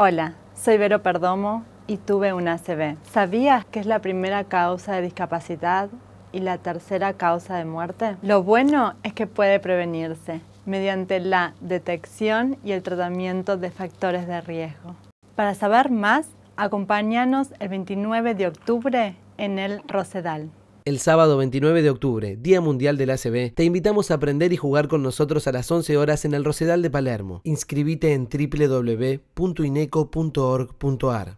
Hola, soy Vero Perdomo y tuve un ACV. ¿Sabías que es la primera causa de discapacidad y la tercera causa de muerte? Lo bueno es que puede prevenirse mediante la detección y el tratamiento de factores de riesgo. Para saber más, acompáñanos el 29 de octubre en el Rosedal el sábado 29 de octubre, Día Mundial del ACB, te invitamos a aprender y jugar con nosotros a las 11 horas en el Rosedal de Palermo. Inscribite en www.ineco.org.ar.